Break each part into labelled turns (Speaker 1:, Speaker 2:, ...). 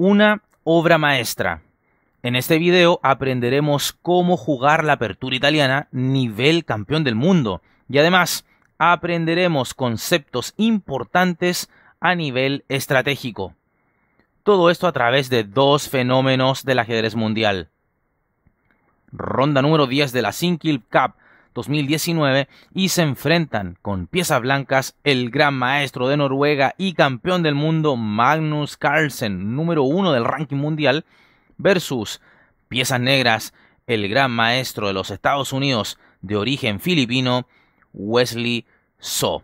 Speaker 1: una obra maestra. En este video aprenderemos cómo jugar la apertura italiana nivel campeón del mundo y además aprenderemos conceptos importantes a nivel estratégico. Todo esto a través de dos fenómenos del ajedrez mundial. Ronda número 10 de la Sinkil Cup 2019 y se enfrentan con piezas blancas el gran maestro de Noruega y campeón del mundo Magnus Carlsen, número uno del ranking mundial, versus piezas negras el gran maestro de los Estados Unidos de origen filipino, Wesley So.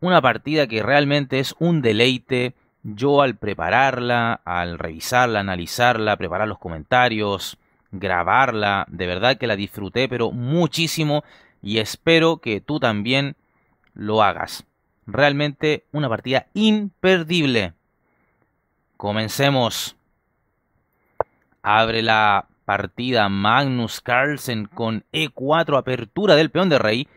Speaker 1: Una partida que realmente es un deleite. Yo al prepararla, al revisarla, analizarla, preparar los comentarios, grabarla. De verdad que la disfruté, pero muchísimo. Y espero que tú también lo hagas. Realmente una partida imperdible. Comencemos. Abre la partida Magnus Carlsen con E4, apertura del peón de rey,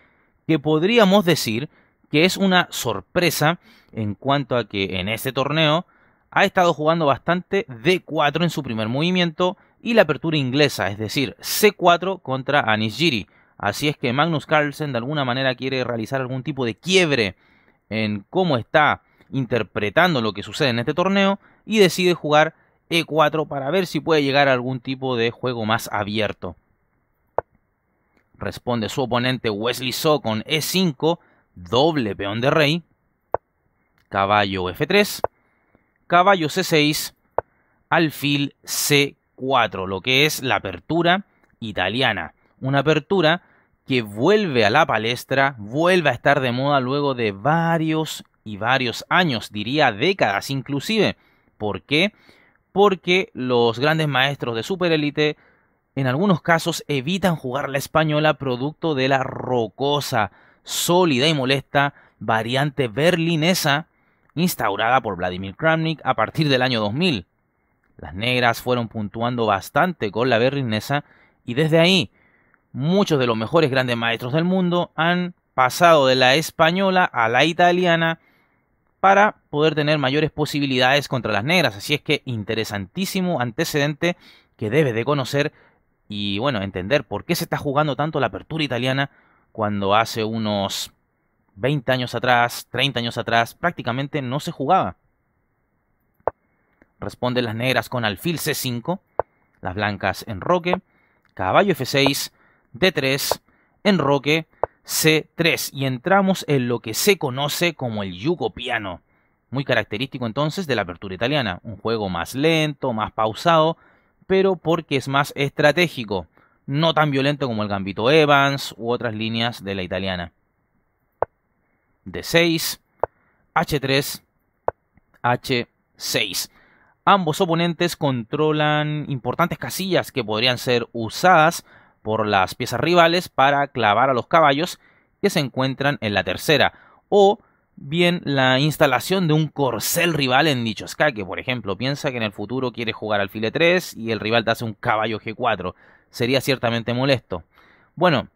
Speaker 1: que podríamos decir que es una sorpresa en cuanto a que en este torneo ha estado jugando bastante D4 en su primer movimiento y la apertura inglesa, es decir, C4 contra Giri. Así es que Magnus Carlsen de alguna manera quiere realizar algún tipo de quiebre en cómo está interpretando lo que sucede en este torneo y decide jugar E4 para ver si puede llegar a algún tipo de juego más abierto. Responde su oponente Wesley So con E5, doble peón de rey, caballo F3, caballo C6, alfil C4 lo que es la apertura italiana. Una apertura que vuelve a la palestra, vuelve a estar de moda luego de varios y varios años, diría décadas inclusive. ¿Por qué? Porque los grandes maestros de superélite en algunos casos evitan jugar la española producto de la rocosa, sólida y molesta variante berlinesa instaurada por Vladimir Kramnik a partir del año 2000. Las negras fueron puntuando bastante con la berlinesa y desde ahí muchos de los mejores grandes maestros del mundo han pasado de la española a la italiana para poder tener mayores posibilidades contra las negras. Así es que interesantísimo antecedente que debe de conocer y bueno, entender por qué se está jugando tanto la apertura italiana cuando hace unos 20 años atrás, 30 años atrás, prácticamente no se jugaba. Responden las negras con alfil C5, las blancas en roque, caballo F6, D3, en roque, C3 y entramos en lo que se conoce como el yugo piano. Muy característico entonces de la apertura italiana, un juego más lento, más pausado, pero porque es más estratégico, no tan violento como el gambito Evans u otras líneas de la italiana. D6, H3, H6. Ambos oponentes controlan importantes casillas que podrían ser usadas por las piezas rivales para clavar a los caballos que se encuentran en la tercera, o bien la instalación de un corcel rival en dicho escaque. Por ejemplo, piensa que en el futuro quiere jugar al file 3 y el rival te hace un caballo G4. Sería ciertamente molesto. Bueno,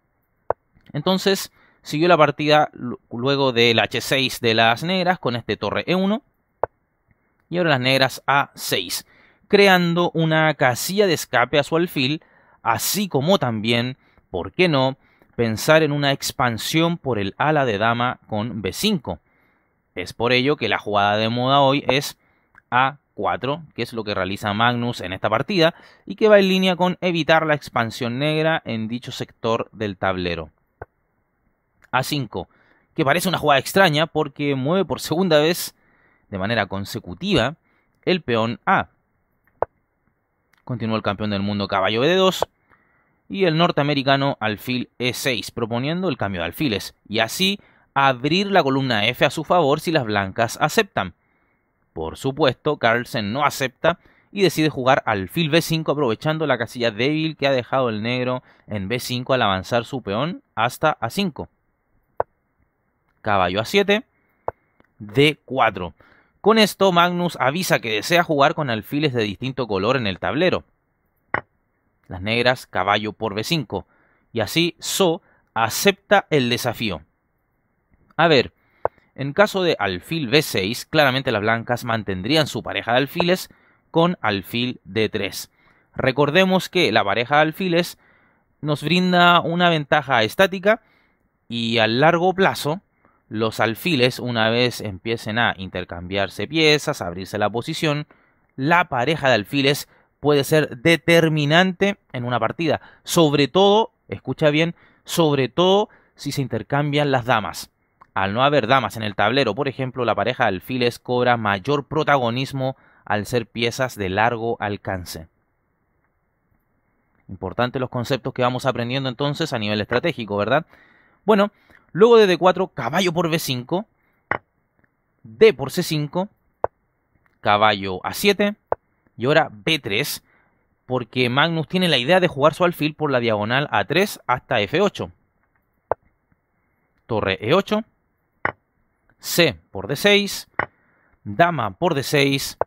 Speaker 1: entonces siguió la partida luego del H6 de las negras con este torre E1 y ahora las negras a 6, creando una casilla de escape a su alfil, así como también, ¿por qué no?, pensar en una expansión por el ala de dama con B5. Es por ello que la jugada de moda hoy es A4, que es lo que realiza Magnus en esta partida, y que va en línea con evitar la expansión negra en dicho sector del tablero. A5, que parece una jugada extraña porque mueve por segunda vez de manera consecutiva el peón A. Continuó el campeón del mundo caballo b 2 y el norteamericano alfil E6, proponiendo el cambio de alfiles y así abrir la columna F a su favor si las blancas aceptan. Por supuesto, Carlsen no acepta y decide jugar alfil B5 aprovechando la casilla débil que ha dejado el negro en B5 al avanzar su peón hasta A5. Caballo A7, D4. Con esto, Magnus avisa que desea jugar con alfiles de distinto color en el tablero. Las negras, caballo por B5. Y así So acepta el desafío. A ver, en caso de alfil B6, claramente las blancas mantendrían su pareja de alfiles con alfil D3. Recordemos que la pareja de alfiles nos brinda una ventaja estática y a largo plazo los alfiles, una vez empiecen a intercambiarse piezas, abrirse la posición, la pareja de alfiles puede ser determinante en una partida. Sobre todo, escucha bien, sobre todo si se intercambian las damas. Al no haber damas en el tablero, por ejemplo, la pareja de alfiles cobra mayor protagonismo al ser piezas de largo alcance. Importante los conceptos que vamos aprendiendo entonces a nivel estratégico, ¿verdad? Bueno, Luego de D4, caballo por B5. D por C5. Caballo A7. Y ahora B3. Porque Magnus tiene la idea de jugar su alfil por la diagonal A3 hasta F8. Torre E8. C por D6. Dama por D6.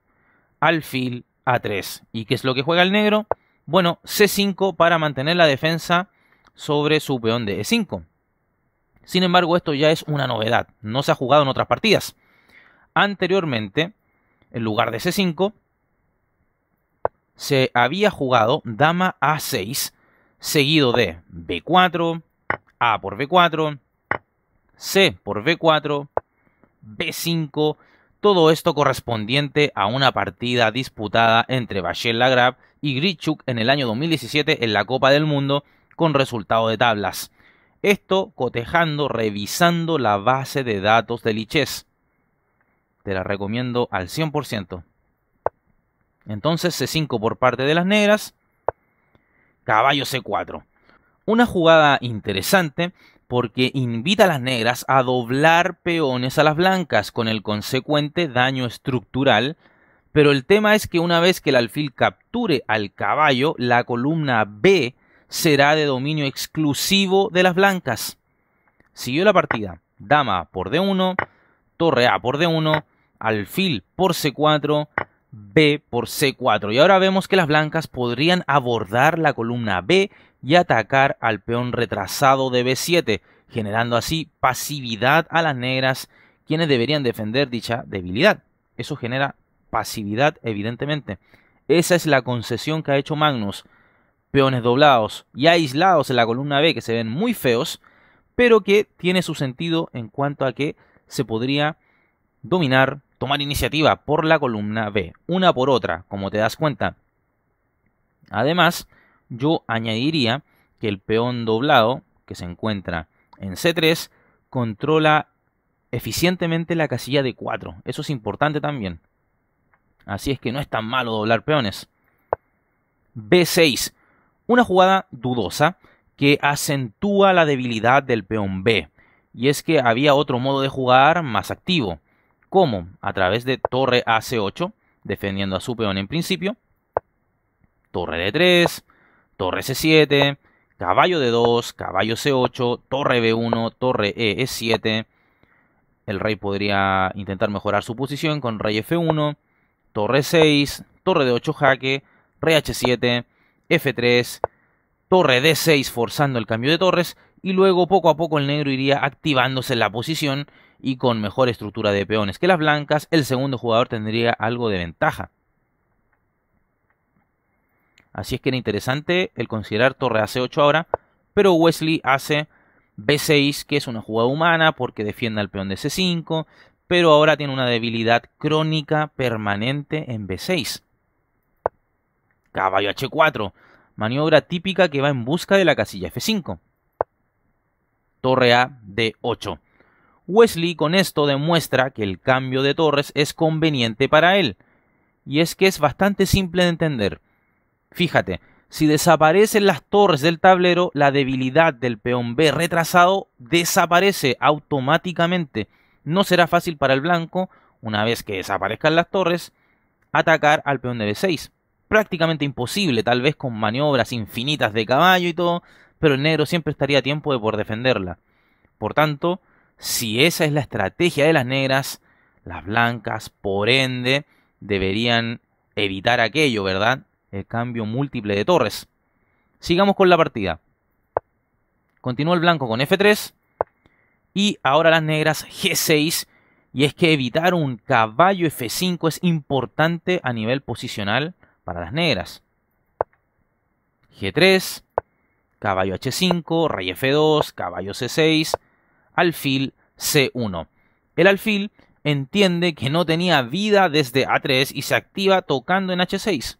Speaker 1: Alfil A3. ¿Y qué es lo que juega el negro? Bueno, C5 para mantener la defensa sobre su peón de E5. Sin embargo, esto ya es una novedad, no se ha jugado en otras partidas. Anteriormente, en lugar de C5, se había jugado dama A6, seguido de B4, A por B4, C por B4, B5, todo esto correspondiente a una partida disputada entre Bachel Lagrave y Grichuk en el año 2017 en la Copa del Mundo con resultado de tablas. Esto cotejando, revisando la base de datos de Lichess. Te la recomiendo al 100%. Entonces C5 por parte de las negras. Caballo C4. Una jugada interesante porque invita a las negras a doblar peones a las blancas con el consecuente daño estructural, pero el tema es que una vez que el alfil capture al caballo, la columna B será de dominio exclusivo de las blancas. Siguió la partida. Dama por D1, torre A por D1, alfil por C4, B por C4. Y ahora vemos que las blancas podrían abordar la columna B y atacar al peón retrasado de B7, generando así pasividad a las negras, quienes deberían defender dicha debilidad. Eso genera pasividad, evidentemente. Esa es la concesión que ha hecho Magnus peones doblados y aislados en la columna B que se ven muy feos, pero que tiene su sentido en cuanto a que se podría dominar, tomar iniciativa por la columna B, una por otra, como te das cuenta. Además, yo añadiría que el peón doblado, que se encuentra en C3, controla eficientemente la casilla de 4. Eso es importante también. Así es que no es tan malo doblar peones. B6. Una jugada dudosa que acentúa la debilidad del peón B, y es que había otro modo de jugar más activo, como a través de torre a C8, defendiendo a su peón en principio, torre D3, torre C7, caballo D2, caballo C8, torre B1, torre E 7 El rey podría intentar mejorar su posición con rey F1, torre 6, torre D8 jaque, rey H7, F3, torre D6 forzando el cambio de torres y luego poco a poco el negro iría activándose en la posición y con mejor estructura de peones que las blancas, el segundo jugador tendría algo de ventaja. Así es que era interesante el considerar torre a C8 ahora, pero Wesley hace B6, que es una jugada humana porque defiende al peón de C5, pero ahora tiene una debilidad crónica permanente en B6. Caballo H4, maniobra típica que va en busca de la casilla F5. Torre A D8. Wesley con esto demuestra que el cambio de torres es conveniente para él. Y es que es bastante simple de entender. Fíjate, si desaparecen las torres del tablero, la debilidad del peón B retrasado desaparece automáticamente. No será fácil para el blanco, una vez que desaparezcan las torres, atacar al peón de B6 prácticamente imposible, tal vez con maniobras infinitas de caballo y todo, pero el negro siempre estaría a tiempo de por defenderla. Por tanto, si esa es la estrategia de las negras, las blancas, por ende, deberían evitar aquello, ¿verdad? El cambio múltiple de torres. Sigamos con la partida. Continúa el blanco con F3 y ahora las negras G6 y es que evitar un caballo F5 es importante a nivel posicional para las negras. G3, caballo H5, rey F2, caballo C6, alfil C1. El alfil entiende que no tenía vida desde A3 y se activa tocando en H6.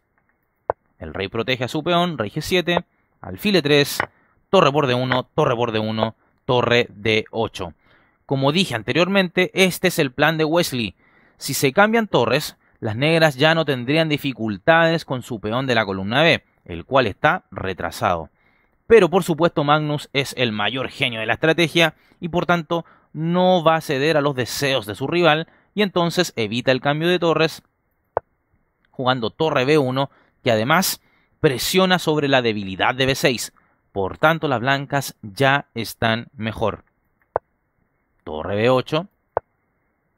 Speaker 1: El rey protege a su peón, rey G7, alfil E3, torre borde 1, torre borde 1, torre D8. Como dije anteriormente, este es el plan de Wesley. Si se cambian torres, las negras ya no tendrían dificultades con su peón de la columna B, el cual está retrasado. Pero por supuesto Magnus es el mayor genio de la estrategia y por tanto no va a ceder a los deseos de su rival y entonces evita el cambio de torres jugando torre B1 que además presiona sobre la debilidad de B6. Por tanto las blancas ya están mejor. Torre B8,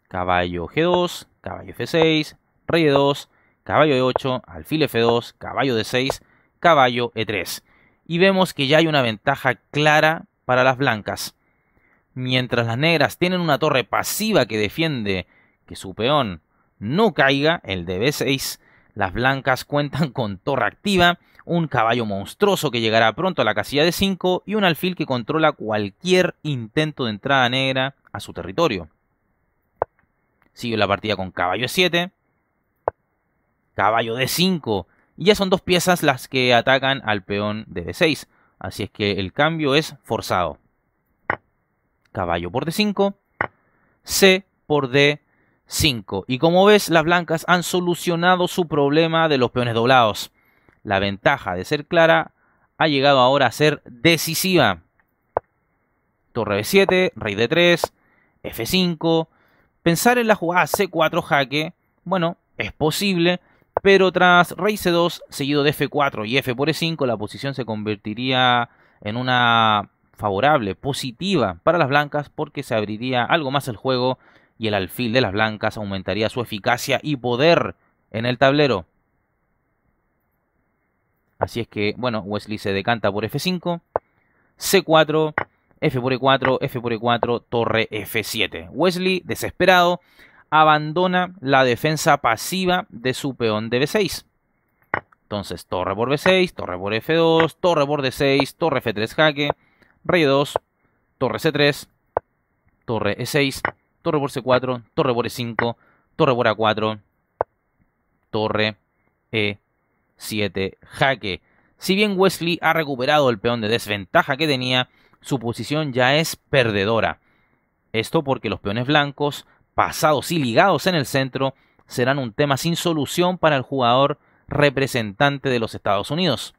Speaker 1: caballo G2, caballo F6, rey de 2, caballo de 8, alfil f2, caballo de 6, caballo e3. Y vemos que ya hay una ventaja clara para las blancas. Mientras las negras tienen una torre pasiva que defiende que su peón no caiga, el de b6, las blancas cuentan con torre activa, un caballo monstruoso que llegará pronto a la casilla de 5 y un alfil que controla cualquier intento de entrada negra a su territorio. Sigue la partida con caballo e7, caballo D5. Y ya son dos piezas las que atacan al peón de D6. Así es que el cambio es forzado. Caballo por D5. C por D5. Y como ves, las blancas han solucionado su problema de los peones doblados. La ventaja de ser clara ha llegado ahora a ser decisiva. Torre B7, rey D3, F5. Pensar en la jugada C4 jaque, bueno, es posible, pero tras rey c2, seguido de f4 y f por e5, la posición se convertiría en una favorable, positiva para las blancas porque se abriría algo más el juego y el alfil de las blancas aumentaría su eficacia y poder en el tablero. Así es que, bueno, Wesley se decanta por F5, C4, F por E4, F por E4, torre F7. Wesley, desesperado, abandona la defensa pasiva de su peón de B6. Entonces, torre por B6, torre por F2, torre por D6, torre F3 jaque, rey 2, torre C3, torre E6, torre por C4, torre por E5, torre por A4, torre E7 jaque. Si bien Wesley ha recuperado el peón de desventaja que tenía, su posición ya es perdedora. Esto porque los peones blancos pasados y ligados en el centro serán un tema sin solución para el jugador representante de los Estados Unidos.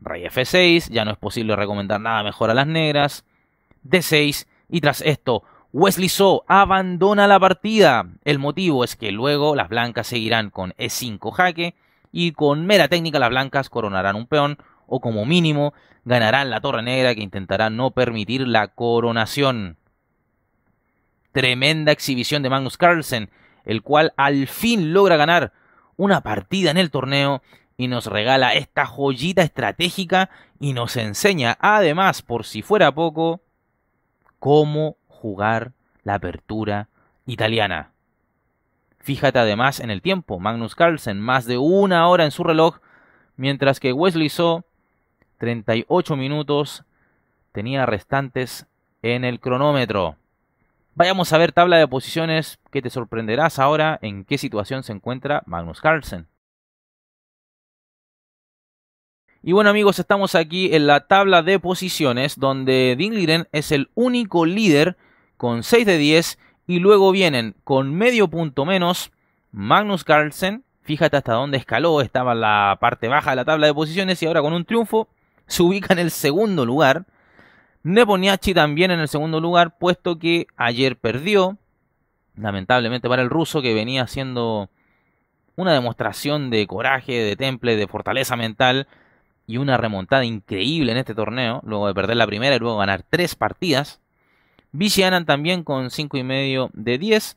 Speaker 1: Rey F6, ya no es posible recomendar nada mejor a las negras. D6, y tras esto, Wesley So abandona la partida. El motivo es que luego las blancas seguirán con E5 jaque y con mera técnica las blancas coronarán un peón o como mínimo ganarán la torre negra que intentará no permitir la coronación tremenda exhibición de Magnus Carlsen, el cual al fin logra ganar una partida en el torneo y nos regala esta joyita estratégica y nos enseña además, por si fuera poco, cómo jugar la apertura italiana. Fíjate además en el tiempo, Magnus Carlsen más de una hora en su reloj, mientras que Wesley So 38 minutos tenía restantes en el cronómetro. Vayamos a ver tabla de posiciones que te sorprenderás ahora en qué situación se encuentra Magnus Carlsen. Y bueno amigos, estamos aquí en la tabla de posiciones donde Liren es el único líder con 6 de 10 y luego vienen con medio punto menos Magnus Carlsen, fíjate hasta dónde escaló, estaba en la parte baja de la tabla de posiciones y ahora con un triunfo se ubica en el segundo lugar Neponiachi también en el segundo lugar, puesto que ayer perdió, lamentablemente para el ruso, que venía haciendo una demostración de coraje, de temple, de fortaleza mental y una remontada increíble en este torneo, luego de perder la primera y luego ganar tres partidas. Vicianan también con 5,5 de 10.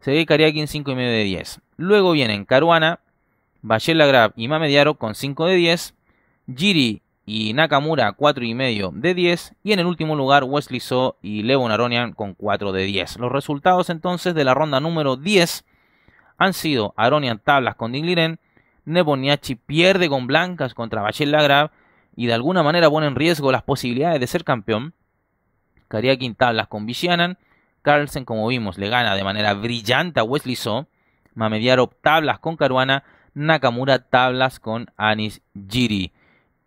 Speaker 1: Se ve Kariakin 5,5 de 10. Luego vienen Caruana, Valle y Mamediaro con 5 de 10. Giri y Nakamura 4,5 de 10 y en el último lugar Wesley So y Levon Aronian con 4 de 10. Los resultados entonces de la ronda número 10 han sido Aronian tablas con Liren, Neboniachi pierde con blancas contra Bachel Lagrave y de alguna manera pone en riesgo las posibilidades de ser campeón. Kariakin tablas con Vigianan, Carlsen como vimos le gana de manera brillante a Wesley So, Mamediaro tablas con Caruana, Nakamura tablas con Anis Giri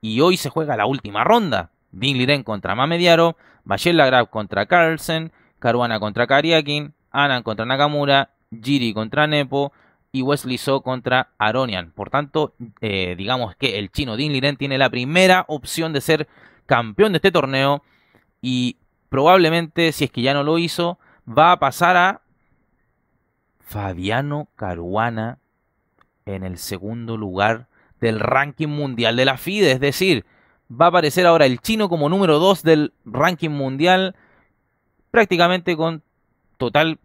Speaker 1: y hoy se juega la última ronda. Liren contra Mamediaro, Bachel Lagrave contra Carlsen, Caruana contra Kariakin, Anan contra Nakamura, Giri contra Nepo y Wesley So contra Aronian. Por tanto, eh, digamos que el chino Liren tiene la primera opción de ser campeón de este torneo y probablemente, si es que ya no lo hizo, va a pasar a Fabiano Caruana en el segundo lugar del ranking mundial de la FIDE. Es decir, va a aparecer ahora el chino como número 2 del ranking mundial, prácticamente con total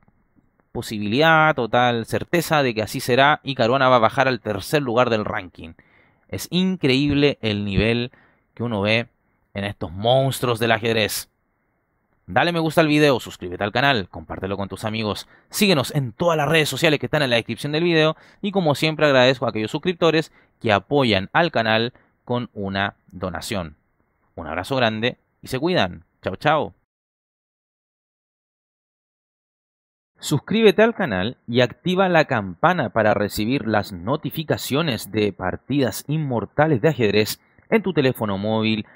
Speaker 1: posibilidad, total certeza de que así será y Caruana va a bajar al tercer lugar del ranking. Es increíble el nivel que uno ve en estos monstruos del ajedrez. Dale me gusta al video, suscríbete al canal, compártelo con tus amigos, síguenos en todas las redes sociales que están en la descripción del video y como siempre agradezco a aquellos suscriptores que apoyan al canal con una donación. Un abrazo grande y se cuidan. Chao, chao. Suscríbete al canal y activa la campana para recibir las notificaciones de partidas inmortales de ajedrez en tu teléfono móvil